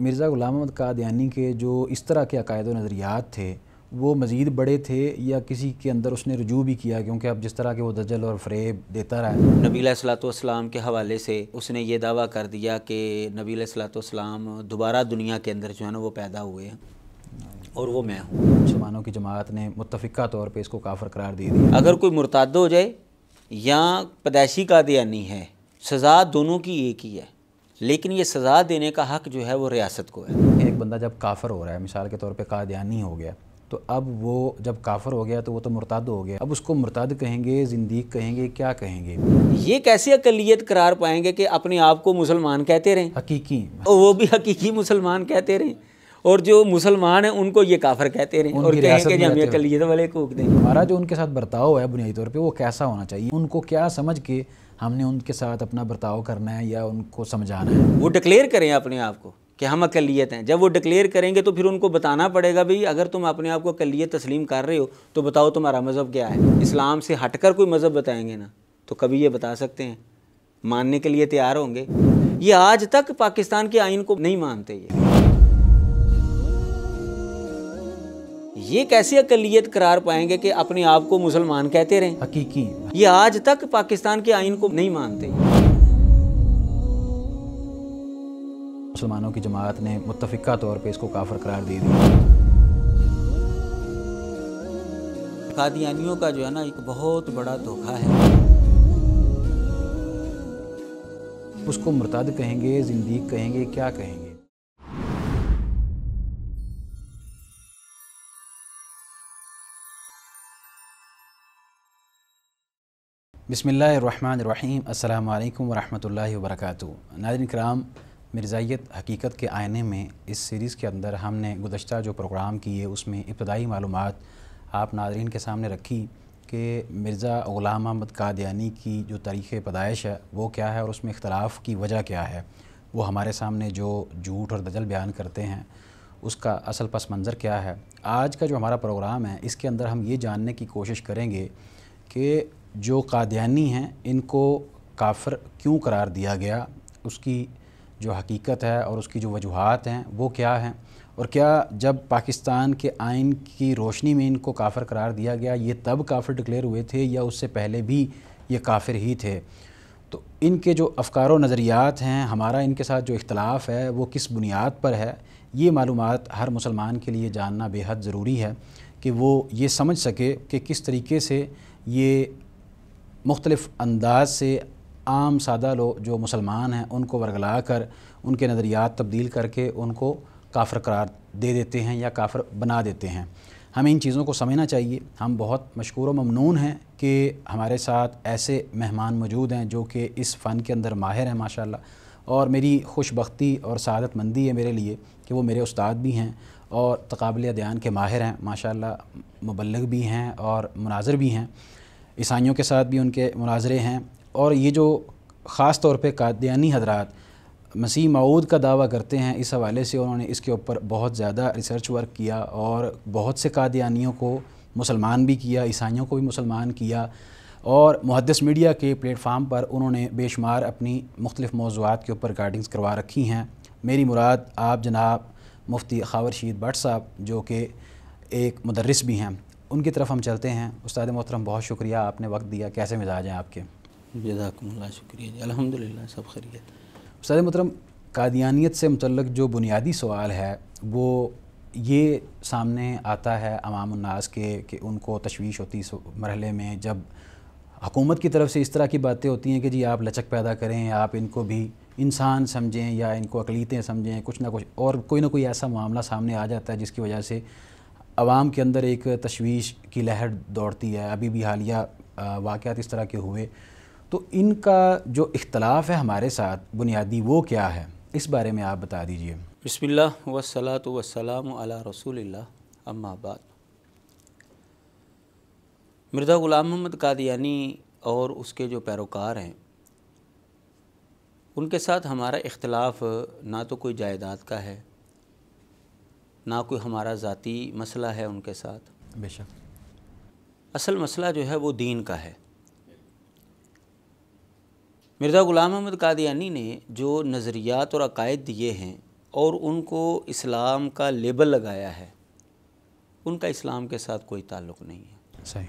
मिर्ज़ा ग़ुलाम अहमद कादयानी के जो इस तरह के अकायद नज़रियात थे वो मज़ीद बड़े थे या किसी के अंदर उसने रजू भी किया क्योंकि अब जिस तरह के वो दजल और फरेब देता रहा नबीला सलातम के हवाले से उसने ये दावा कर दिया कि नबीला सलातम दोबारा दुनिया के अंदर जो है ना वो पैदा हुए हैं और वो मैं हूँ मुसलमानों की जमात ने मुतफ़ा तौर पर इसको काफ़र करार दे दिया अगर कोई मुर्ताद हो जाए या पदैशी कादयानी है सज़ा दोनों की एक ही है लेकिन ये सज़ा देने का हक़ जो है वो रियासत को है एक बंदा जब काफ़र हो रहा है मिसाल के तौर पर कादयानी हो गया तो अब वो जब काफर हो गया तो वो तो मुर्ताद हो गया अब उसको मुर्ताद कहेंगे जिंदगी कहेंगे क्या कहेंगे ये कैसी अकलीत करार पाएंगे कि अपने आप को मुसलमान कहते रहें हकीकी वो भी हकीकी मुसलमान कहते रहें और जो मुसलमान हैं उनको ये काफर कहते रहें और कहेंगे कि हम ये अकलीत वाले को हमारा जो उनके साथ बर्ताव है बुनियादी तौर पर वो कैसा होना चाहिए उनको क्या समझ के हमने उनके साथ अपना बर्ताव करना है या उनको समझाना है वो डिक्लेयर करें अपने आप को कि हम अकलीत हैं जब वो डिक्लेयर करेंगे तो फिर उनको बताना पड़ेगा भाई अगर तुम अपने आप को अकलीत तस्लीम कर रहे हो तो बताओ तुम्हारा मज़हब क्या है इस्लाम से हट कर कोई मज़हब बताएंगे ना तो कभी ये बता सकते हैं मानने के लिए तैयार होंगे ये आज तक पाकिस्तान के आइन को नहीं मानते ये ये कैसे अकलीत करार पाएंगे कि अपने आप को मुसलमान कहते रहें हकीकी ये आज तक पाकिस्तान के आइन को नहीं मानते मुसलमानों की जमात ने मुतफिका तौर पर इसको काफर करार दे दिया कादियानियों का जो है ना एक बहुत बड़ा धोखा है उसको मुर्ताद कहेंगे जिंदगी कहेंगे क्या कहेंगे बसमीम् अल्लाम वरहमल वरक नादिन कराम मिर्ज़ाइत हकीकत के आयने में इस सीरीज़ के अंदर हमने गुजशत जो प्रोग्राम किए उसमें इब्तदाई मालूम आप नादरीन के सामने रखी कि मिर्ज़ा ग़ुलाम अहमद कादयानी की जो तारीख़ पैदाइश है वो क्या है और उसमें इख्तलाफ की वजह क्या है वो हमारे सामने जो झूठ और दजल बयान करते हैं उसका असल पस मंज़र क्या है आज का जो हमारा प्रोग्राम है इसके अंदर हम ये जानने की कोशिश करेंगे कि जो कादयानी हैं इनको काफ़र क्यों करार दिया गया उसकी जो हकीकत है और उसकी जो वजूहत हैं वो क्या हैं और क्या जब पाकिस्तान के आइन की रोशनी में इनको काफ़र करार दिया गया ये तब काफिर डिक्लेयर हुए थे या उससे पहले भी ये काफिर ही थे तो इनके जो अफकार नज़रियात हैं हमारा इनके साथ जो इख्तलाफ है वो किस बुनियाद पर है ये मालूम हर मुसलमान के लिए जानना बेहद ज़रूरी है कि वो ये समझ सके कि किस तरीके से ये मुख्तलिफ़ अंदाज से आम सादा लोग जो मुसलमान हैं उनको वरगला कर उनके नज़रियात तब्दील करके उनको काफर करार दे देते हैं या काफर बना देते हैं हमें इन चीज़ों को समझना चाहिए हम बहुत मशहूर ममनून हैं कि हमारे साथ ऐसे मेहमान मौजूद हैं जो कि इस फ़न के अंदर माहिर हैं माशाल्लाह और मेरी खुशबख्ती और सदत है मेरे लिए कि वो मेरे उस्ताद भी हैं और तकबल अध्ययन के माहिर हैं माशाल्लाह मुबलग भी हैं और मनाज़र भी हैं ईसाइयों के साथ भी उनके मुनाजरे हैं और ये जो ख़ास तौर पर कादयानी हजरात मसीह मऊद का दावा करते हैं इस हवाले से उन्होंने इसके ऊपर बहुत ज़्यादा रिसर्च वर्क किया और बहुत से कादयानियों को मुसलमान भी किया ईसाइयों को भी मुसलमान किया और मुहदस मीडिया के प्लेटफार्म पर उन्होंने बेशुमार अपनी मुख्तफ मौजूद के ऊपर रिकार्डिंग्स करवा रखी हैं मेरी मुराद आप जनाब मुफ्ती खावर शीद भट्ट साहब जो कि एक मदरस भी हैं उनकी तरफ हम चलते हैं उस्ताद मोहतरम बहुत शुक्रिया आपने वक्त दिया कैसे मिजाज हैं आपके जजाकमल्ला शुक्रिया जी अलहमदिल्ला सब खरीत उस्ताद मोहतरम कादियानियत से मुतलक जो बुनियादी सवाल है वो ये सामने आता है अमाम उन्नास के कि उनको तशवीश होती इस मरहले में जब हकूमत की तरफ से इस तरह की बातें होती हैं कि जी आप लचक पैदा करें आप इनको भी इंसान समझें या इनको अकलीतें समझें कुछ ना कुछ और कोई ना कोई ऐसा मामला सामने आ जाता है जिसकी वजह से आवाम के अंदर एक तशवीश की लहर दौड़ती है अभी भी हालिया वाक़ात इस तरह के हुए तो इनका जो इख्तलाफ है हमारे साथ बुनियादी वो क्या है इस बारे में आप बता दीजिए बसमिल्ल वसलात वसलाम रसूल अम्माबाद मिर्ज़ा ग़ुला मोहम्मद कादियानी और उसके जो पैरोकार हैं उनके साथ हमारा इख्तलाफ ना तो कोई जायदाद का है ना कोई हमारा ज़ाती मसला है उनके साथ बेशक असल मसला जो है वो दीन का है मिर्ज़ा ग़ुलाम अहमद कादियानी ने जो नज़रियात और अकायद दिए हैं और उनको इस्लाम का लेबल लगाया है उनका इस्लाम के साथ कोई ताल्लुक़ नहीं है सही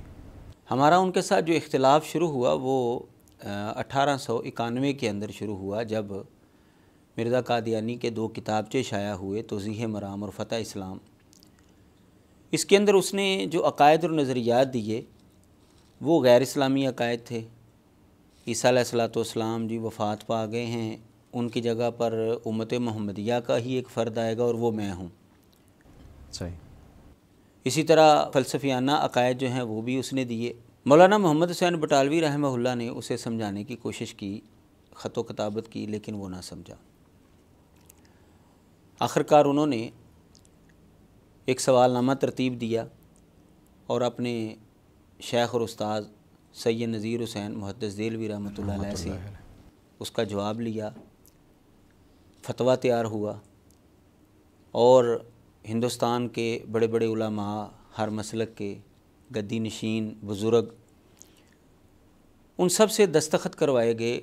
हमारा उनके साथ जो इख्तलाफ शुरू हुआ वो अठारह सौ इक्यानवे के अंदर शुरू हुआ जब मिर्ज़ा कादियानी के दो किताबचे शाया हुए तोज़ी मराम और फ़तेह इस्लाम इसके अंदर उसने जो अकायद और नज़रियात दिए वो गैर इस्लामी अकायद थे ईसा सलाम जी वफ़ात पा गए हैं उनकी जगह पर उमत महमदिया का ही एक फ़र्द आएगा और वो मैं हूँ सही इसी तरह फ़लसफियाना अकायद जो हैं वो भी उसने दिए मौलाना मोहम्मद हुसैन बटालवी रहमहुल्ला ने उसे समझाने की कोशिश की ख़त किताबत की लेकिन वो ना समझा आखिरकार उन्होंने एक सवालनामा तरतीब दिया और अपने शेख और उस्ताद सैद नज़ीर हुसैन मुहदस देलवी रहमत से उसका जवाब लिया फतवा तैयार हुआ और हिंदुस्तान के बड़े बड़े उलमा हर मसलक के गद्दी नशीन बुज़ुर्ग उन सब से दस्तखत करवाए गए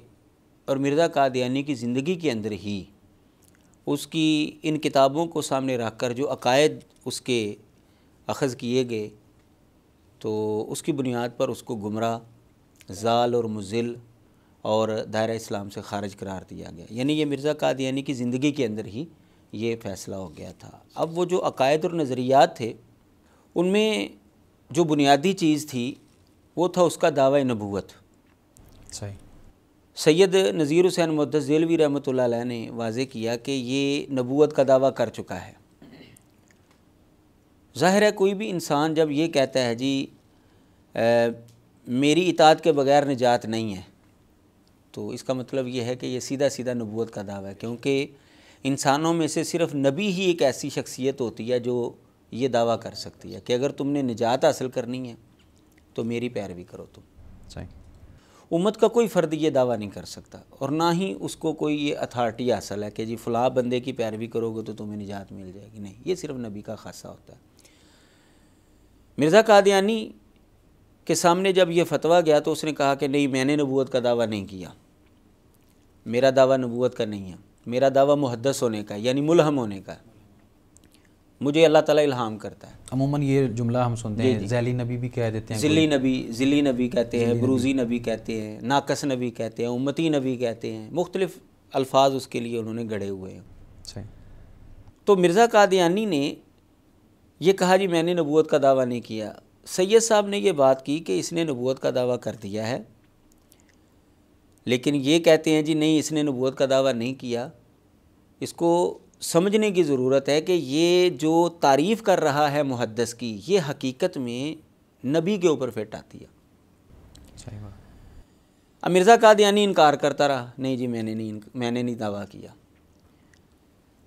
और मिर्ज़ा कादयानी की ज़िंदगी के अंदर ही उसकी इन किताबों को सामने रख कर जो अकायद उसके अखज़ किए गए तो उसकी बुनियाद पर उसको गुमराह जाल और मुजिल और दायरा इस्लाम से खारिज करार दिया गया यानी ये मिर्ज़ा यानी की ज़िंदगी के अंदर ही ये फ़ैसला हो गया था अब वो जो अकायद और नज़रियात थे उनमें जो बुनियादी चीज़ थी वो था उसका दावा नबूत सही सैयद नज़ीर हुसैन मुद्दस जेलवी रहमत ने वाज किया कि ये नबूत का दावा कर चुका है ज़ाहिर है कोई भी इंसान जब ये कहता है जी आ, मेरी इताद के बगैर निजात नहीं है तो इसका मतलब ये है कि ये सीधा सीधा नबूत का दावा है क्योंकि इंसानों में से सिर्फ नबी ही एक ऐसी शख्सियत होती है जो ये दावा कर सकती है कि अगर तुमने निजात हासिल करनी है तो मेरी पैरवी करो तुम सही उम्मत का कोई फ़र्द ये दावा नहीं कर सकता और ना ही उसको कोई ये अथॉरिटी हासिल है कि जी फला बंदे की पैरवी करोगे तो तुम्हें निजात मिल जाएगी नहीं ये सिर्फ नबी का खासा होता है मिर्ज़ा कादयानी के सामने जब यह फतवा गया तो उसने कहा कि नहीं मैंने नबूत का दावा नहीं किया मेरा दावा नबूत का नहीं है मेरा दावा मुहदस होने का यानी मुलहम होने का है मुझे अल्लाह ताला इल्हाम करता है अमूमन ये जुमला हम सुनते हैं जैली नबी भी कह देते हैं जिली नबी जिली नबी कहते हैं बरूजी नबी कहते हैं नाकस नबी कहते हैं उम्मती नबी कहते हैं मुख्तलिफ़ अल्फाज उसके लिए उन्होंने गढ़े हुए हैं तो मिर्ज़ा कादयानी ने यह कहा जी मैंने नबूत का दावा नहीं किया सैयद साहब ने यह बात की कि इसने नबूत का दावा कर दिया है लेकिन ये कहते हैं जी नहीं इसने नबूत का दावा नहीं किया इसको समझने की ज़रूरत है कि ये जो तारीफ़ कर रहा है मुहदस की ये हकीकत में नबी के ऊपर फिट आती है अब मिर्ज़ा कादयानी इनकार करता रहा नहीं जी मैंने नहीं मैंने नहीं दावा किया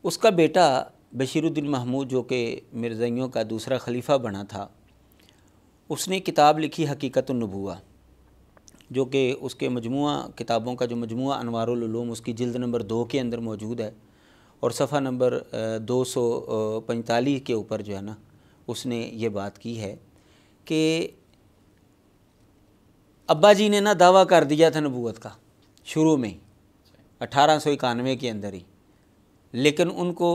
उसका बेटा बशीरुद्दीन महमूद जो कि मिर्ज़ियों का दूसरा खलीफा बना था उसने किताब लिखी हकीकत नबूआ जो कि उसके मजमू किताबों का जो मजमू अनवारलूम उसकी जल्द नंबर दो के अंदर मौजूद है और सफ़ा नंबर दो सौ पैंतालीस के ऊपर जो है ना उसने ये बात की है कि अब्बा जी ने ना दावा कर दिया था नबूत का शुरू में अठारह सौ इक्यानवे के अंदर ही लेकिन उनको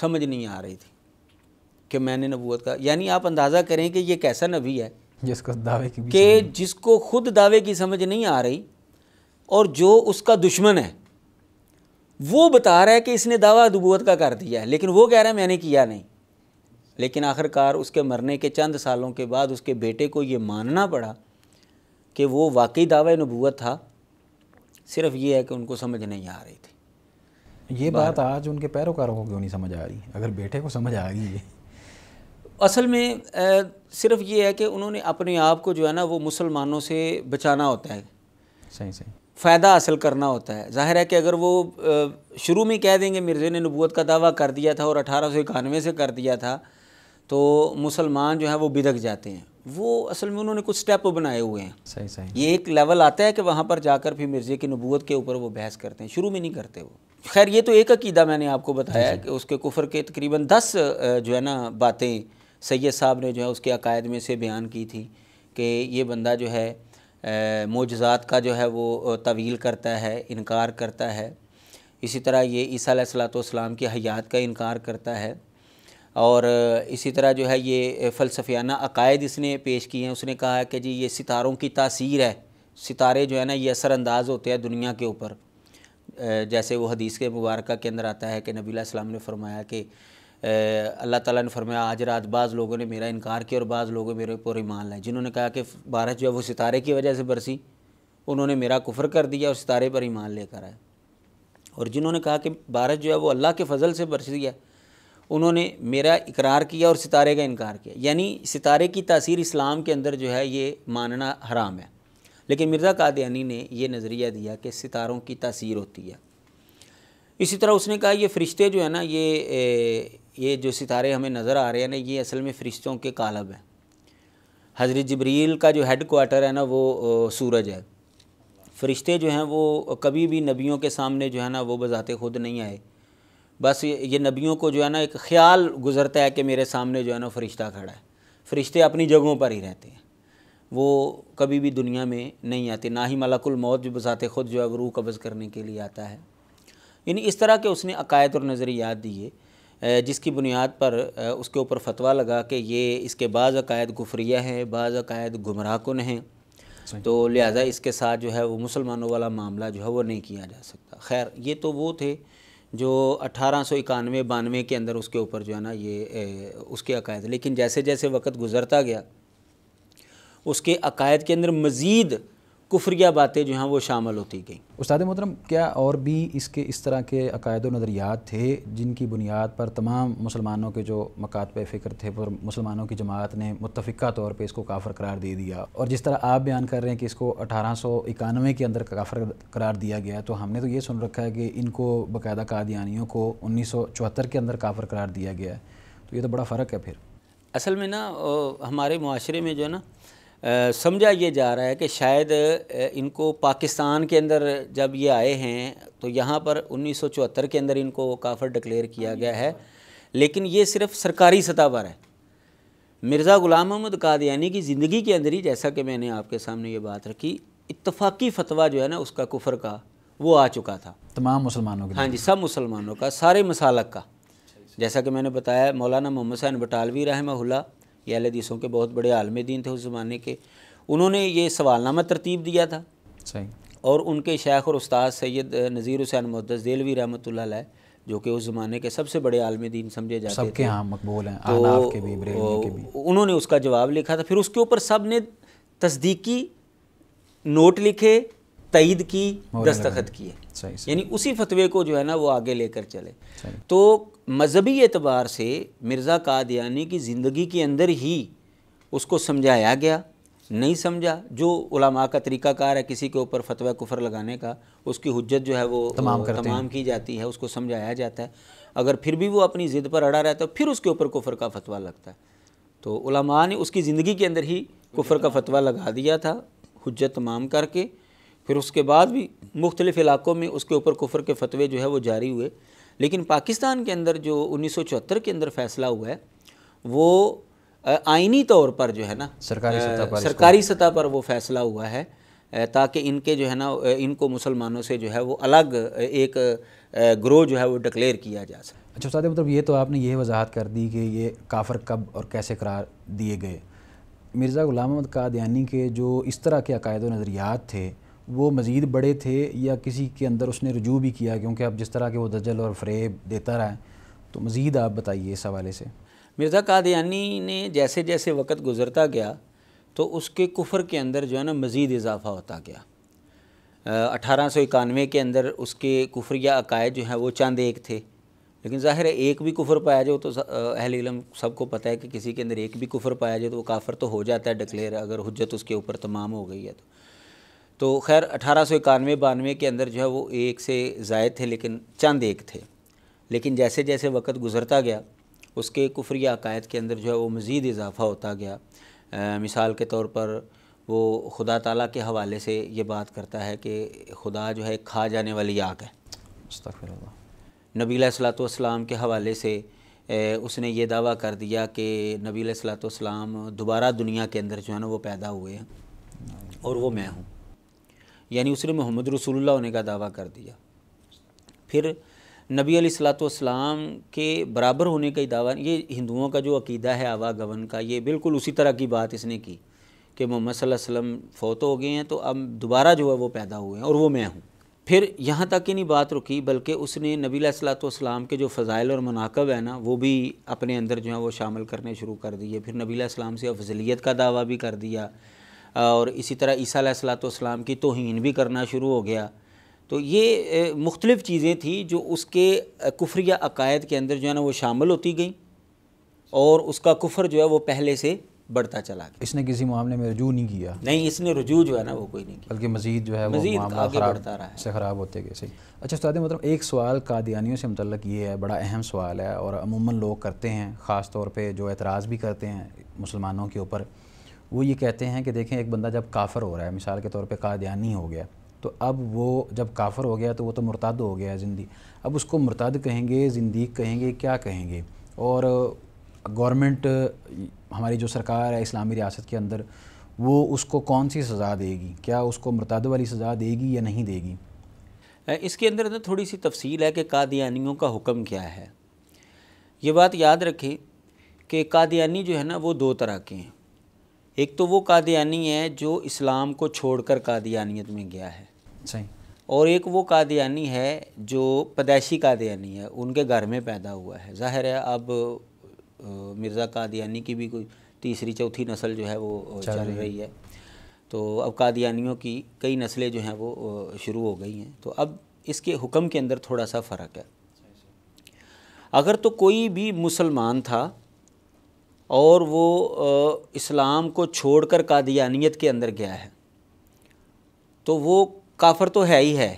समझ नहीं आ रही थी कि मैंने नबूत का यानी आप अंदाज़ा करें कि ये कैसा नबी है जिसको दावे की कि जिसको खुद दावे की समझ नहीं आ रही और जो उसका दुश्मन है वो बता रहा है कि इसने दावा दबूत का कर दिया है लेकिन वो कह रहा है मैंने किया नहीं लेकिन आखिरकार उसके मरने के चंद सालों के बाद उसके बेटे को ये मानना पड़ा कि वो वाकई दावा नबूत था सिर्फ ये है कि उनको समझ नहीं आ रही थी ये बात आज उनके पैरोकारों को क्यों नहीं समझ आ रही अगर बेटे को समझ आ रही है असल में आ, सिर्फ ये है कि उन्होंने अपने आप को जो है ना वो मुसलमानों से बचाना होता है सही सही फ़ायदा हासिल करना होता है ज़ाहिर है कि अगर वो शुरू में कह देंगे मिर्ज़े ने नबूत का दावा कर दिया था और अठारह सौ इक्यानवे से कर दिया था तो मुसलमान जो है वो बिदक जाते हैं वो असल में उन्होंने कुछ स्टेप बनाए हुए हैं सही सही ये एक लेवल आता है कि वहाँ पर जाकर फिर मिर्ज़े की नबूत के ऊपर वो बहस करते हैं शुरू में नहीं करते वो खैर ये तो एक अकीदा मैंने आपको बताया कि उसके कुफर के तकरीबन दस जो है ना बातें सैयद साहब ने जो है उसके अकायद में से बयान की थी कि ये बंदा जो है मोजात का जो है वो तवील करता है इनकार करता है इसी तरह ये ईसा सलाम की हयात का इनकार करता है और इसी तरह जो है ये फ़लसफियाना अकायद इसने पेश किए हैं उसने कहा है कि जी ये सितारों की तासीर है सितारे जो है ना ये असरानंदाज होते हैं दुनिया के ऊपर जैसे वो हदीस के मुबारक के अंदर आता है कि नबी सलाम ने फरमाया कि अल्लाह ताला ने फरमाया आज रात बाज़ लोगों ने मेरा इनकार किया और बाज़ लोगों मेरे ऊपर ईमान लाए जिन्होंने कहा कि बारिश जो है वो सितारे की वजह से बरसी उन्होंने मेरा कुफर कर दिया और सितारे पर ईमान लेकर आए और जिन्होंने कहा कि बारिश जो है वो अल्लाह के फजल से बरस दिया उन्होंने मेरा इकरार किया और सितारे का इनकार किया यानी सितारे की तासीर इस्लाम के अंदर जो है ये मानना हराम है लेकिन मिर्ज़ा कादयानी ने यह नज़रिया दिया कि सितारों की तासीर होती है इसी तरह उसने कहा ये फ़रिश्ते जो है ना ये ये जो सितारे हमें नज़र आ रहे हैं ना ये असल में फ़रिश्तों के कालब हैं हज़रत जबरील का जो हेड क्वार्टर है ना वो सूरज है फ़रिश्ते जो हैं वो कभी भी नबियों के सामने जो है ना वो बज़ाते खुद नहीं आए बस ये, नबियों को जो है ना एक ख्याल गुज़रता है कि मेरे सामने जो है ना फ़रिश्ता खड़ा है फ़रिश्ते अपनी जगहों पर ही रहते हैं वो कभी भी दुनिया में नहीं आते ना ही मलाकुल मौत जो बज़ात खुद जो है रूह कब्ज़ करने के लिए आता है यानी इस तरह के उसने अकायद और नज़रियात दिए जिसकी बुनियाद पर उसके ऊपर फतवा लगा कि ये इसके बाज़ अकायद गुफरिया हैं बाज़ अकायद गुमराहकुन हैं तो लिहाजा इसके साथ जो है वो मुसलमानों वाला मामला जो है वो नहीं किया जा सकता खैर ये तो वो थे जो अठारह सौ इक्यानवे बानवे के अंदर उसके ऊपर जो है ना ये ए, उसके अकायद लेकिन जैसे जैसे वक्त गुज़रता गया उसके अकायद के अंदर मज़ीद कुफरिया बातें जो हैं वो शामिल होती गई उस्ताद मोहतरम क्या और भी इसके इस तरह के अकायद नज़रियात थे जिनकी बुनियाद पर तमाम मुसलमानों के जो मकात पर फ़िक्र थे पर मुसलमानों की जमात ने मुतफ़ा तौर पर इसको काफर करार दे दिया और जिस तरह आप बयान कर रहे हैं कि इसको अठारह सौ इक्यानवे के अंदर काफर करार दिया गया तो हमने तो ये सुन रखा है कि इनको बाकायदा कादियानियों को उन्नीस सौ चौहत्तर के अंदर काफर करार दिया गया है तो ये तो बड़ा फ़र्क है फिर असल में ना हमारे माशरे में जो है ना समझा ये जा रहा है कि शायद इनको पाकिस्तान के अंदर जब ये आए हैं तो यहाँ पर उन्नीस के अंदर इनको काफर डिक्लेयर किया गया है लेकिन ये सिर्फ सरकारी सतह पर है मिर्ज़ा ग़ुलाम अहमद कादयानी की ज़िंदगी के अंदर ही जैसा कि मैंने आपके सामने ये बात रखी इतफाक़ी फतवा जो है ना उसका कुफर का वो आ चुका था तमाम मुसलमानों का हाँ जी सब मुसलमानों का सारे मसालक का जैसा कि मैंने बताया मौलाना मोहम्मद सैन बटालवी रहमहुल्ला ये अहल हदीसों के बहुत बड़े आलम दीन थे उस ज़माने के उन्होंने ये सवालनामा तरतीब दिया था सही और उनके शेख और उस्ताद सैयद नज़ीर हुसैन मुद्दस देलवी रहमत जो कि उस ज़माने के सबसे बड़े आलम दीन समझे जाते सब सबके हाँ मकबूल हैं तो के भी, के भी। उन्होंने उसका जवाब लिखा था फिर उसके ऊपर सब ने तस्दीकी नोट लिखे तईद की दस्तखत किए यानी उसी फतवे को जो है ना वो आगे लेकर चले तो मज़हबी एतबार से मिर्ज़ा कादयानी की ज़िंदगी के अंदर ही उसको समझाया गया नहीं समझा जो उलमा का तरीक़ाकार है किसी के ऊपर फतवा कुफर लगाने का उसकी हजत जो है वो तमाम करते तमाम की जाती है उसको समझाया जाता है अगर फिर भी वो अपनी ज़िद पर अड़ा रहता है फिर उसके ऊपर कुफर का फतवा लगता है तो उलमा ने उसकी ज़िंदगी के अंदर ही कुफर का फतवा लगा दिया था हजत तमाम करके फिर उसके बाद भी मुख्तलिफ़ इलाक़ों में उसके ऊपर कुफर के फतवे जो है वो जारी हुए लेकिन पाकिस्तान के अंदर जो उन्नीस के अंदर फैसला हुआ है वो आइनी तौर पर जो है ना सरकारी सतह पर सरकारी सतह पर वो फैसला हुआ है ताकि इनके जो है ना इनको मुसलमानों से जो है वो अलग एक ग्रोह जो है वो डिक्लेयर किया जा सके अच्छा साहब मतलब ये तो आपने ये वजाहत कर दी कि ये काफर कब और कैसे करार दिए गए मिर्ज़ा गुलाम अहमद कादयानी के जो इस तरह के अकायद व नज़रियात थे वो मज़ीद बड़े थे या किसी के अंदर उसने रजू भी किया क्योंकि अब जिस तरह के वो दजल और फ्रेब देता रहा है तो मज़ीद आप बताइए इस हवाले से मिर्ज़ा कादयानी ने जैसे जैसे वक्त गुजरता गया तो उसके कुफर के अंदर जो है ना मज़ीद इजाफ़ा होता गया अठारह सौ इक्यानवे के अंदर उसके कुफर या अकायद जो हैं वो चंद एक थे लेकिन ज़ाहिर है एक भी कुफर पाया जाए तो अहल इलम सबको पता है कि किसी के अंदर एक भी कुफर पाया जाए तो वो काफ़र तो हो जाता है डिक्लेयर अगर हजत उसके ऊपर तमाम हो गई है तो तो खैर अठारह सौ इक्यानवे बानवे के अंदर जो है वो एक से जायद थे लेकिन चंद एक थे लेकिन जैसे जैसे वक्त गुजरता गया उसके कुफरी अकायद के अंदर जो है वो मज़ीद इजाफ़ा होता गया आ, मिसाल के तौर पर वो खुदा ताला के हवाले से ये बात करता है कि खुदा जो है खा जाने वाली आग है नबी सलाम के हवाले से ए, उसने ये दावा कर दिया कि नबी सलाम दोबारा दुनिया के अंदर जो है ना वो पैदा हुए हैं और वो मैं हूँ यानी उसने मोहम्मद रसूलुल्लाह होने का दावा कर दिया फिर नबी सलाम के बराबर होने का ही दावा ये हिंदुओं का जो अकीदा है आवागमन का ये बिल्कुल उसी तरह की बात इसने की कि मोहम्मद वसल्लम फ़ौत हो गए हैं तो अब दोबारा जो है वो पैदा हुए हैं और वो मैं हूँ फिर यहाँ तक ही नहीं बात रुकी बल्कि उसने नबी सलाम के जो फ़ज़ाइल और मनाकब है ना वो भी अपने अंदर जो है वो शामिल करने शुरू कर दिए फिर नबी सलाम से अफजलियत का दावा भी कर दिया और इसी तरह ईसा सलाम की तोहन भी करना शुरू हो गया तो ये मुख्तलिफ़ चीज़ें थी जो उसके कुफ्रिया या अकायद के अंदर जो है ना वो शामिल होती गई और उसका कुफर जो है वो पहले से बढ़ता चला गया इसने किसी मामले में रजू नहीं किया नहीं इसने रजू जो है ना वो कोई नहीं किया बल्कि मजीद जो है मजीद वो आगे बढ़ता रहा है ख़राब होते गए सही अच्छा उस्ताद मतलब एक सवाल कादियानियों से मतलब ये है बड़ा अहम सवाल है और अमूमन लोग करते हैं ख़ास तौर पर जो एतराज़ भी करते हैं मुसलमानों के ऊपर वो ये कहते हैं कि देखें एक बंदा जब काफ़र हो रहा है मिसाल के तौर पर कादयानी हो गया तो अब वो जब काफ़र हो गया तो वो तो मुर्ताद हो गया जिंदी अब उसको मुर्ताद कहेंगे जिंदी कहेंगे क्या कहेंगे और गवर्नमेंट हमारी जो सरकार है इस्लामी रियासत के अंदर वो उसको कौन सी सज़ा देगी क्या उसको मुर्ताद वाली सज़ा देगी या नहीं देगी इसके अंदर ना थोड़ी सी तफसील है कि कादियानियों का हुक्म क्या है ये बात याद रखें कि कादियानी जो है ना वो दो तरह के हैं एक तो वो कादियानी है जो इस्लाम को छोड़कर कादियानियत में गया है सही और एक वो कादियानी है जो पदैशी कादियानी है उनके घर में पैदा हुआ है जाहिर है अब मिर्ज़ा कादियानी की भी कोई तीसरी चौथी नस्ल जो है वो चल रही है तो अब कादियानियों की कई नस्लें जो हैं वो शुरू हो गई हैं तो अब इसके हुक्म के अंदर थोड़ा सा फ़र्क है अगर तो कोई भी मुसलमान था और वो इस्लाम को छोड़कर कादियानियत के अंदर गया है तो वो काफर तो है ही है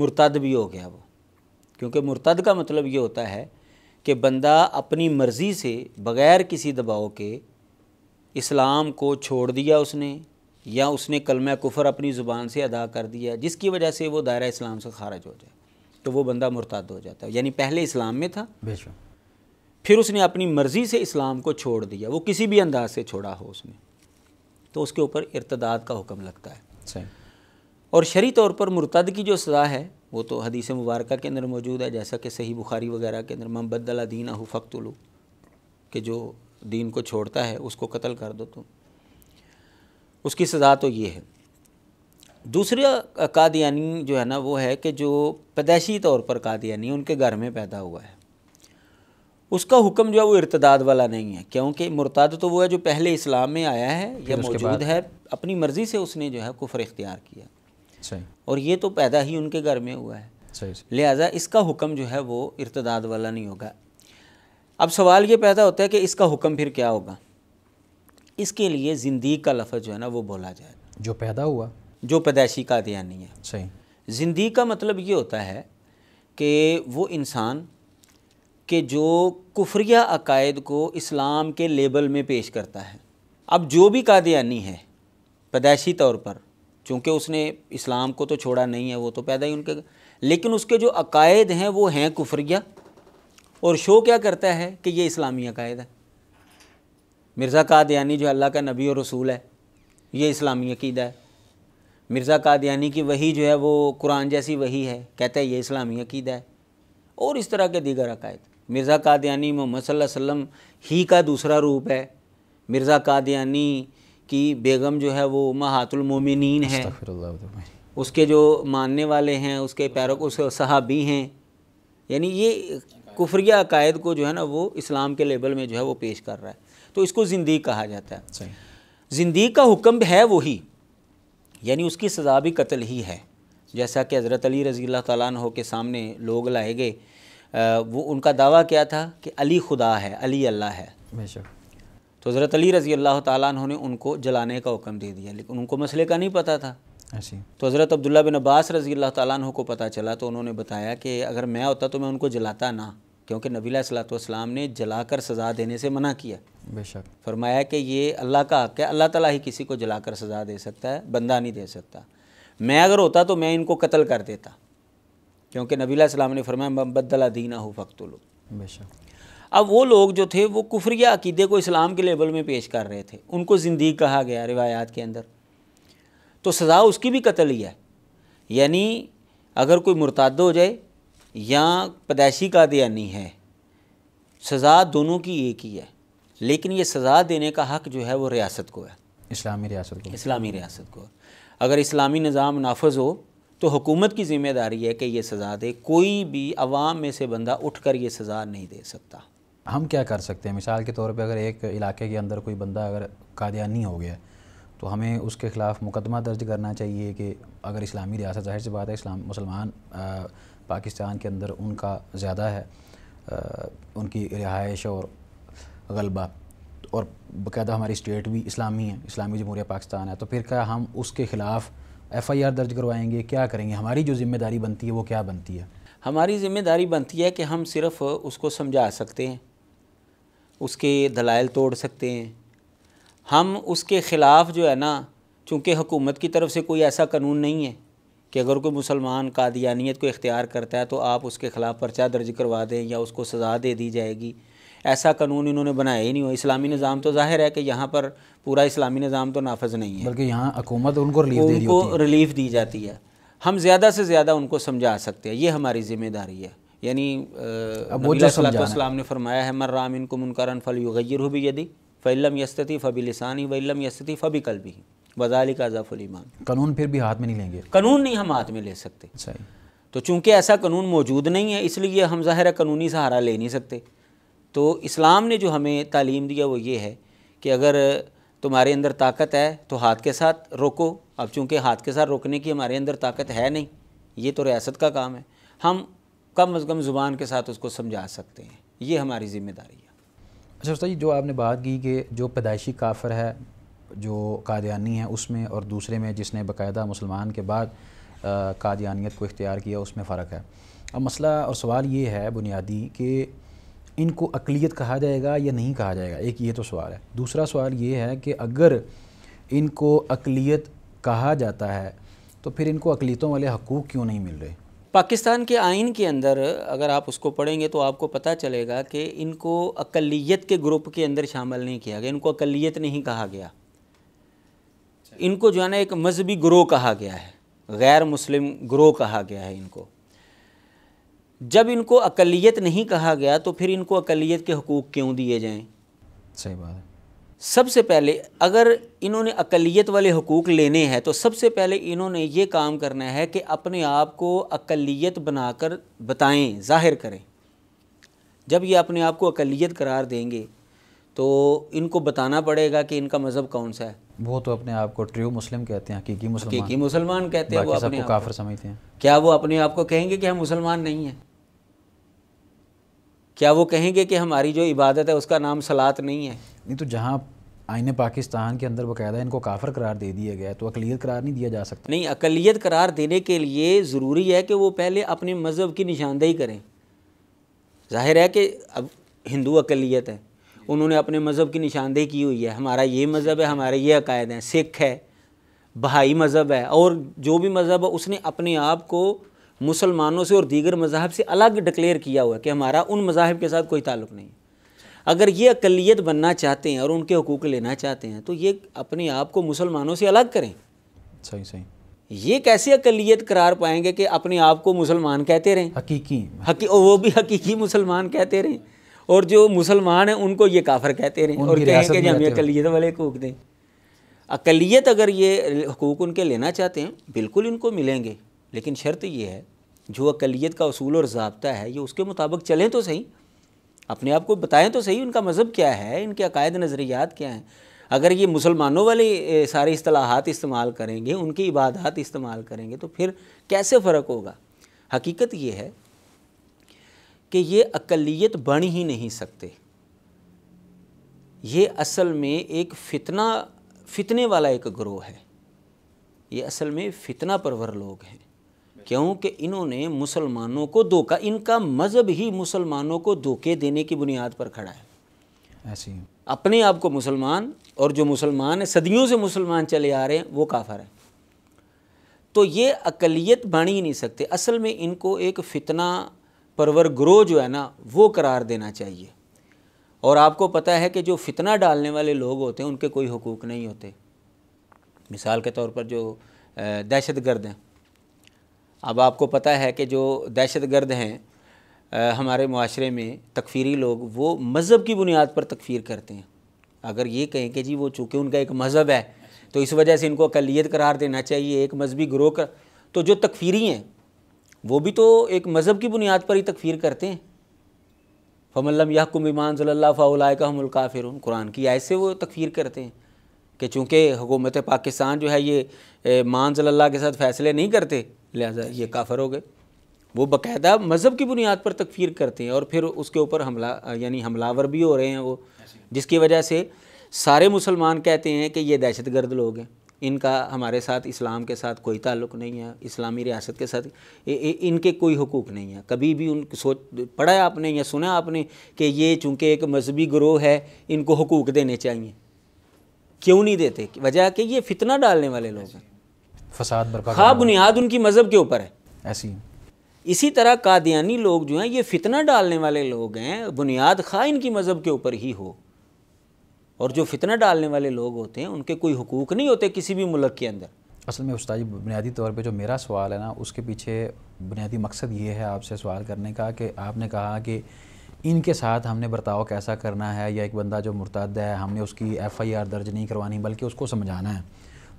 मुर्तद भी हो गया वो क्योंकि मुर्तद का मतलब ये होता है कि बंदा अपनी मर्ज़ी से बग़ैर किसी दबाव के इस्लाम को छोड़ दिया उसने या उसने कलमा कुफर अपनी ज़ुबान से अदा कर दिया जिसकी वजह से वो दायरा इस्लाम से खारज हो जाए तो वो बंदा मुर्तद हो जाता है यानी पहले इस्लाम में था बेशक फिर उसने अपनी मर्ज़ी से इस्लाम को छोड़ दिया वो किसी भी अंदाज से छोड़ा हो उसने तो उसके ऊपर इरतदाद का हुक्म लगता है और शरी तौर पर मुर्तद की जो सज़ा है वो तो हदीस मुबारक के अंदर मौजूद है जैसा कि सही बुखारी वगैरह के अंदर मम्बदला दीन हो फ़ख्तुलू जो दीन को छोड़ता है उसको कत्ल कर दो तुम उसकी सज़ा तो ये है दूसरा कादियानी जो है ना वो है कि जो पैदाइशी तौर पर कादियानी उनके घर में पैदा हुआ है उसका हुक्म जो है वो इरतदाद वाला नहीं है क्योंकि मुर्ताद तो वो है जो पहले इस्लाम में आया है या मौजूद है अपनी मर्ज़ी से उसने जो है कुफर इख्तियार किया और ये तो पैदा ही उनके घर में हुआ है लिहाजा इसका हुक्म जो है वो इरतदाद वाला नहीं होगा अब सवाल ये पैदा होता है कि इसका हुक्म फिर क्या होगा इसके लिए ज़िंदगी का लफज जो है ना वो बोला जाए जो पैदा हुआ जो पैदाशी का दियानी है सही ज़िंदगी का मतलब ये होता है कि वो इंसान कि जो कुफरिया अकायद को इस्लाम के लेबल में पेश करता है अब जो भी कादियानी है पैदाइशी तौर पर चूँकि उसने इस्लाम को तो छोड़ा नहीं है वो तो पैदा ही उनके लेकिन उसके जो अकायद हैं वो हैं कुफरिया और शो क्या करता है कि ये इस्लामी अकायद है मिर्ज़ा कादयानी जो अल्लाह का नबी और रसूल है ये इस्लामी अकीदा है मिर्ज़ा कादयानी की वही जो है वो कुरान जैसी वही है कहता है ये इस्लामी अकीदा है और इस तरह के दीगर अकायद मिर्ज़ा कादयानी मोहम्मद वसल्लम ही का दूसरा रूप है मिर्ज़ा कादयानी की बेगम जो है वो महातुलमोमिन है उसके जो मानने वाले हैं उसके पैरों को सहाबी हैं यानी ये कुफरिया अकायद को जो है ना वो इस्लाम के लेबल में जो है वो पेश कर रहा है तो इसको ज़िंदी कहा जाता है ज़िंदी का हुक्म है वही यानी उसकी सज़ा भी कत्ल ही है जैसा कि हज़रत अली रज़ी अल्लाह के सामने लोग लाए गए वो उनका दावा क्या था कि अली खुदा है अली अल्लाह है तो हज़रत अली रज़ी अल्लाह तु ने उनको जलाने का हुक्म दे दिया लेकिन उनको मसले का नहीं पता था तो हज़रत अब्दुल्ला बिन अब्बास रज़ी अल्लाह तु को पता चला तो उन्होंने बताया कि अगर मैं होता तो मैं उनको जलाता ना क्योंकि नबी सलातम ने जलाकर सज़ा देने से मना किया बेशक फरमाया कि ये अल्लाह का हक है अल्लाह ताला ही किसी को जलाकर सज़ा दे सकता है बंदा नहीं दे सकता मैं अगर होता तो मैं इनको कत्ल कर देता क्योंकि नबी सलाम ने फरमाया बदला दीना हो फ़क्तुल बेशक अब वो लोग जो थे वो कुफरिया अकीदे को इस्लाम के लेवल में पेश कर रहे थे उनको जिंदगी कहा गया रिवायात के अंदर तो सज़ा उसकी भी कतल ही है यानी अगर कोई मुर्ताद हो जाए या पदैशी का नहीं है सज़ा दोनों की एक ही है लेकिन ये सज़ा देने का हक़ जो है वो रियासत को है इस्लामी रियासत को इस्लामी रियासत को अगर इस्लामी निज़ाम नाफज हो तो हुकूमत की ज़िम्मेदारी है कि ये सज़ा दे कोई भी आवाम में से बंदा उठ कर ये सज़ा नहीं दे सकता हम क्या कर सकते हैं मिसाल के तौर पर अगर एक इलाके के अंदर कोई बंदा अगर कादयानी हो गया तो हमें उसके ख़िलाफ़ मुकदमा दर्ज करना चाहिए कि अगर इस्लामी रियासत जाहिर सी बात है इस्लाम मुसलमान पाकिस्तान के अंदर उनका ज़्यादा है आ, उनकी रिहाइश और गलबा और बाकायदा हमारी स्टेट भी इस्लामी है इस्लामी जमहूरिया पाकिस्तान है तो फिर क्या हम उसके ख़िलाफ़ एफआईआर दर्ज करवाएंगे क्या करेंगे हमारी जो जिम्मेदारी बनती है वो क्या बनती है हमारी जिम्मेदारी बनती है कि हम सिर्फ उसको समझा सकते हैं उसके दलाइल तोड़ सकते हैं हम उसके ख़िलाफ़ जो है ना चूँकि हुकूमत की तरफ से कोई ऐसा कानून नहीं है कि अगर कोई मुसलमान कादियानियत को इख्तियार करता है तो आप उसके ख़िलाफ़ पर्चा दर्ज करवा दें या उसको सज़ा दे दी जाएगी ऐसा कानून इन्होंने बनाया ही नहीं हो इस्लामी निज़ाम तो ज़ाहिर है कि यहाँ पर पूरा इस्लामी निज़ाम तो नाफज नहीं है बल्कि यहाँ हुकूमत उनको रिलीफ उनको रिलीफ दी जाती है हम ज़्यादा से ज़्यादा उनको समझा सकते हैं ये हमारी ज़िम्मेदारी है यानी सलाम ने फरमाया है मर्राम इनको मुनकरन फल युगैर हो भी यदि फ़ैलम यस्तती फ़बी लसानी वलम यस्तती फ़बी कल भी वजाली का ईमान कानून फिर भी हाथ में नहीं लेंगे कानून नहीं हम हाथ में ले सकते तो चूंकि ऐसा कानून मौजूद नहीं है इसलिए हम ज़ाहिर कानूनी सहारा ले नहीं सकते तो इस्लाम ने जो हमें तालीम दिया वो ये है कि अगर तुम्हारे अंदर ताकत है तो हाथ के साथ रोको अब चूँकि हाथ के साथ रोकने की हमारे अंदर ताकत है नहीं ये तो रियासत का काम है हम कम अज़ कम ज़ुबान के साथ उसको समझा सकते हैं ये हमारी ज़िम्मेदारी है अच्छा उस्ताद जो आपने बात की कि जो पैदाइशी काफर है जो कादयानी है उसमें और दूसरे में जिसने बाकायदा मुसलमान के बाद कादियानियत को इख्तियार किया उसमें फ़र्क है अब मसला और सवाल ये है बुनियादी कि इनको अकलीत कहा जाएगा या नहीं कहा जाएगा एक ये तो सवाल है दूसरा सवाल ये है कि अगर इनको अकलीत कहा जाता है तो फिर इनको अकलीतों वाले हकूक़ क्यों नहीं मिल रहे पाकिस्तान के आइन के अंदर अगर आप उसको पढ़ेंगे तो आपको पता चलेगा कि इनको अकलीत के ग्रुप के अंदर शामिल नहीं किया गया इनको अकलीत नहीं कहा गया इनको जो है ना एक मजहबी ग्रोह कहा गया है गैर मुस्लिम ग्रोह कहा गया है इनको जब इनको अकलीत नहीं कहा गया तो फिर इनको अकलीत के हकूक़ क्यों दिए जाएं सही बात है सबसे पहले अगर इन्होंने अकलीत वाले हकूक़ लेने हैं तो सबसे पहले इन्होंने ये काम करना है कि अपने आप को अकलीत बनाकर बताएं जाहिर करें जब ये अपने आप को अकलीत करार देंगे तो इनको बताना पड़ेगा कि इनका मज़हब कौन सा है वो तो अपने आप को ट्रू मुस्लिम कहते हैं हकीकी मुसलमान हकीकी मुसलमान कहते हैं वो अपने काफ़र समझते हैं क्या वो अपने आप को कहेंगे कि हम मुसलमान नहीं हैं क्या वो कहेंगे कि हमारी जो इबादत है उसका नाम सलात नहीं है नहीं तो जहाँ आइन पाकिस्तान के अंदर बाकायदा इनको काफर करार दे दिया गया तो अकलीत करार नहीं दिया जा सकता नहीं अकलीत करार देने के लिए ज़रूरी है कि वो पहले अपने मज़हब की निशानदेही करें जाहिर है कि अब हिंदू अकलीत है उन्होंने अपने मज़हब की निशानदेही की हुई है हमारा ये मज़हब है हमारे ये अकायद हैं सिख है बहाई मज़हब है और जो भी मज़हब है उसने अपने आप को मुसलमानों से और दीगर मजाहब से अलग डिक्लेयर किया हुआ है कि हमारा उन मजाहब के साथ कोई ताल्लुक नहीं अगर ये अकलीत बनना चाहते हैं और उनके हकूक़ लेना चाहते हैं तो ये अपने आप को मुसलमानों से अलग करें सही सही ये कैसे अकलीत करार पाएंगे कि अपने आप को मुसलमान कहते रहें हकीकी हकी वो भी हकीकी मुसलमान कहते रहें और जो मुसलमान हैं उनको ये काफर कहते रहें और कहें कि हम अकलीत वाले हकूक दें अकलीत अगर ये हकूक उनके लेना चाहते हैं बिल्कुल इनको मिलेंगे लेकिन शर्त ये है जो अकलीत का असूल और जबता है ये उसके मुताबिक चलें तो सही अपने आप को बताएं तो सही उनका मज़हब क्या है इनके अकायद नज़रियात क्या हैं अगर ये मुसलमानों वाले सारे असलाहत इस्तेमाल करेंगे उनकी इबादत इस्तेमाल करेंगे तो फिर कैसे फ़र्क होगा हकीकत ये है कि ये अकलीत बन ही नहीं सकते ये असल में एक फितना फितने वाला एक ग्रोह है ये असल में फितना परवर लोग हैं क्योंकि इन्होंने मुसलमानों को धोखा इनका मज़हब ही मुसलमानों को धोखे देने की बुनियाद पर खड़ा है ऐसे अपने आप को मुसलमान और जो मुसलमान है सदियों से मुसलमान चले आ रहे हैं वो काफर है तो ये अकलियत बन ही नहीं सकते असल में इनको एक फितना परवर ग्रोह जो है ना वो करार देना चाहिए और आपको पता है कि जो फितना डालने वाले लोग होते हैं उनके कोई हकूक़ नहीं होते मिसाल के तौर पर जो दहशतगर्द हैं अब आपको पता है कि जो दहशत गर्द हैं हमारे माशरे में तकफीरी लोग वो मज़हब की बुनियाद पर तकफीर करते हैं अगर ये कहें कि जी वो चूँकि उनका एक मज़हब है तो इस वजह से इनको अकलीत करार देना चाहिए एक मजहबी ग्रोह कर तो जो तकफीरी हैं वो भी तो एक मज़हब की बुनियाद पर ही तकफीर करते हैं फमल्लम याकुम ईमान सल्ला फ़ाउलाए का हमकाफिर कुरान की आय से वो तकफीर करते हैं कि चूँकि हुकूमत पाकिस्तान जो है ये मान सल्ला के साथ फ़ैसले नहीं करते लिहाजा ये काफ़र हो गए वो बाकायदा मज़हब की बुनियाद पर तकफीर करते हैं और फिर उसके ऊपर हमला यानी हमलावर भी हो रहे हैं वो जिसकी वजह से सारे मुसलमान कहते हैं कि ये दहशत गर्द लोग हैं इनका हमारे साथ इस्लाम के साथ कोई ताल्लुक नहीं है इस्लामी रियासत के साथ ए, ए, इनके कोई हकूक़ नहीं है कभी भी उन सोच पढ़ा है आपने या सुना आपने कि ये चूँकि एक मजहबी ग्रोह है इनको हकूक़ देने चाहिए क्यों नहीं देते वजह कि ये फितना डालने वाले लोग हैं फसाद बरपा हाँ बुनियाद उनकी मज़हब के ऊपर है ऐसी इसी तरह कादियानी लोग जो हैं ये फितना डालने वाले लोग हैं बुनियाद खा इनकी मज़हब के ऊपर ही हो और जो फितना डालने वाले लोग होते हैं उनके कोई हकूक़ नहीं होते किसी भी मुल्क के अंदर असल में उस्ताद बुनियादी तौर पे जो मेरा सवाल है ना उसके पीछे बुनियादी मकसद ये है आपसे सवाल करने का कि आपने कहा कि इनके साथ हमने बर्ताव कैसा करना है या एक बंदा जो मुर्तद है हमने उसकी एफ़ आई आर दर्ज नहीं करवानी बल्कि उसको समझाना है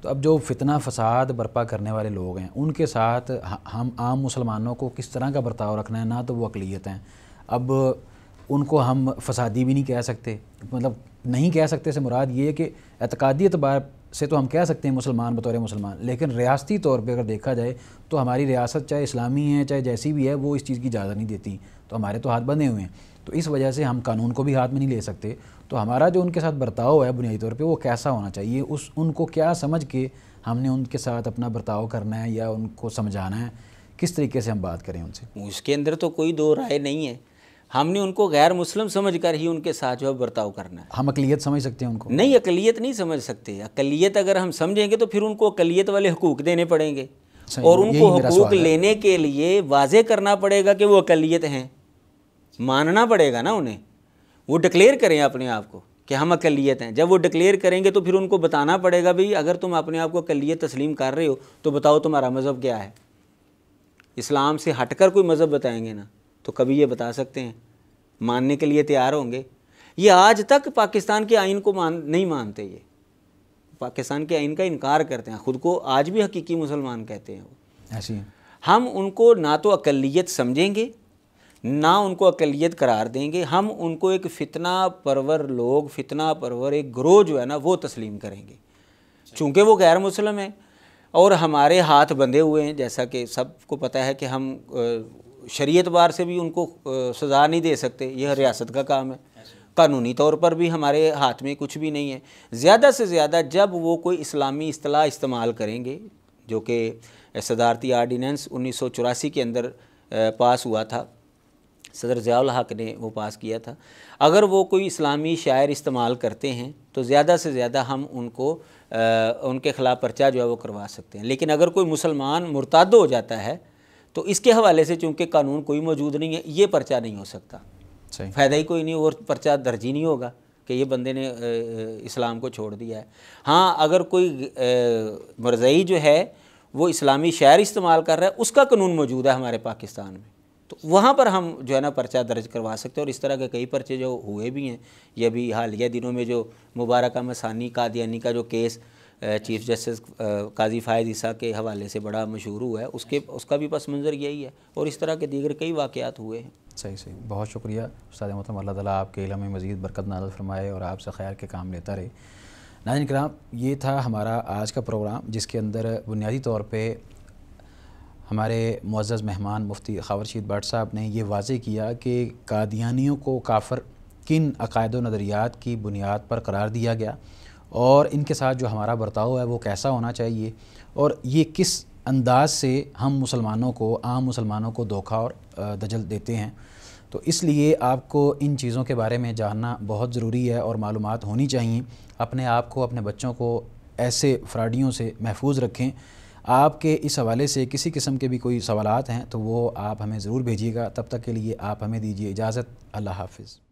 तो अब जो फितना फसाद बर्पा करने वाले लोग हैं उनके साथ हम आम मुसलमानों को किस तरह का बर्ताव रखना है ना तो वो अकलीत हैं अब उनको हम फसादी भी नहीं कह सकते मतलब नहीं कह सकते से मुराद ये कि एतकादी अतबार से तो हम कह सकते हैं मुसलमान बतौर मुसलमान लेकिन रियासती तौर पर अगर देखा जाए तो हमारी रियासत चाहे इस्लामी है चाहे जैसी भी है वो इस चीज़ की इजाज़त नहीं देती तो हमारे तो हाथ बंधे हुए हैं तो इस वजह से हम कानून को भी हाथ में नहीं ले सकते तो हमारा जो उनके साथ बर्ताव है बुनियादी तौर पर वो कैसा होना चाहिए उस उनको क्या समझ के हमने उनके साथ अपना बर्ताव करना है या उनको समझाना है किस तरीके से हम बात करें उनसे उसके अंदर तो कोई दो राय नहीं है हमने उनको गैर मुस्लिम समझ कर ही उनके साथ जो है बर्ताव करना है हम अकलीत समझ सकते हैं उनको नहीं अकलीत नहीं समझ सकते अकलीत अगर हम समझेंगे तो फिर उनको अकलीत वाले हकूक देने पड़ेंगे और उनको हकूक लेने के लिए वाजे करना पड़ेगा कि वो अकलीत हैं मानना पड़ेगा ना उन्हें वो डिक्लेयर करें अपने आप को कि हम अकलीत हैं जब वो डिक्लेयर करेंगे तो फिर उनको बताना पड़ेगा भाई अगर तुम अपने आप को अकलीत तस्लीम कर रहे हो तो बताओ तुम्हारा मज़हब क्या है इस्लाम से हटकर कोई मज़हब बताएंगे ना तो कभी ये बता सकते हैं मानने के लिए तैयार होंगे ये आज तक पाकिस्तान के आइन को मान नहीं मानते ये पाकिस्तान के आइन का इनकार करते हैं ख़ुद को आज भी हकीकी मुसलमान कहते हैं वो ऐसी हम उनको ना तो अकलीत समझेंगे ना उनको अकलीत करार देंगे हम उनको एक फितना परवर लोग फितना परवर एक ग्रोह जो है ना वो तस्लीम करेंगे चूँकि वो गैर मुसलम हैं और हमारे हाथ बंधे हुए हैं जैसा कि सबको पता है कि हम शरीयत बार से भी उनको सज़ा नहीं दे सकते यह रियासत का काम है कानूनी तौर पर भी हमारे हाथ में कुछ भी नहीं है ज़्यादा से ज़्यादा जब वो कोई इस्लामी असलाह इस्तेमाल करेंगे जो कि सदारती आर्डीनेंस उन्नीस के अंदर पास हुआ था सदर ज़ियाल हक ने वो पास किया था अगर वो कोई इस्लामी शायर इस्तेमाल करते हैं तो ज़्यादा से ज़्यादा हम उनको आ, उनके ख़िलाफ़ पर्चा जो है वो करवा सकते हैं लेकिन अगर कोई मुसलमान मुर्ताद हो जाता है तो इसके हवाले से चूँकि कानून कोई मौजूद नहीं है ये पर्चा नहीं हो सकता फ़ायदा ही कोई नहीं और पर्चा दर्ज ही नहीं होगा कि ये बंदे ने इस्लाम को छोड़ दिया है हाँ अगर कोई मरजई जो है वो इस्लामी शायर इस्तेमाल कर रहा है उसका कानून मौजूद है हमारे पाकिस्तान में तो वहाँ पर हम जो है ना पर्चा दर्ज करवा सकते हैं और इस तरह के कई पर्चे जो हुए भी हैं ये भी हालिया दिनों में जो मुबारक मसानी कादियानी का जो case chief justice Qazi Faez Isa के हवाले से बड़ा मशहूर हुआ है उसके उसका भी पस मंज़र यही है और इस तरह के दीगर कई वाक़ात हुए हैं सही सही बहुत शुक्रिया उसद मोहतम अल्लाह ताला आपके इलम में मज़ीद बरकत नाजल फरमाए और आपसे ख्याल के काम लेता रहे नाजिन कराम ये था हमारा आज का प्रोग्राम जिसके अंदर बुनियादी तौर पर हमारे मोज़ मेहमान मुफ्ती खावरशीद भट्ट साहब ने यह वाज़ किया कि कादियानियों को काफर किन अकायद नज़रियात की बुनियाद पर करार दिया गया और इनके साथ जो हमारा बर्ताव है वो कैसा होना चाहिए और ये किस अंदाज से हम मुसलमानों को आम मुसलमानों को धोखा और दजल देते हैं तो इसलिए आपको इन चीज़ों के बारे में जानना बहुत ज़रूरी है और मालूम होनी चाहिए अपने आप को अपने बच्चों को ऐसे फ्राडियों से महफूज रखें आपके इस हवाले से किसी किस्म के भी कोई सवाल हैं तो वो आप हमें ज़रूर भेजिएगा तब तक के लिए आप हमें दीजिए इजाज़त अल्लाह हाफिज़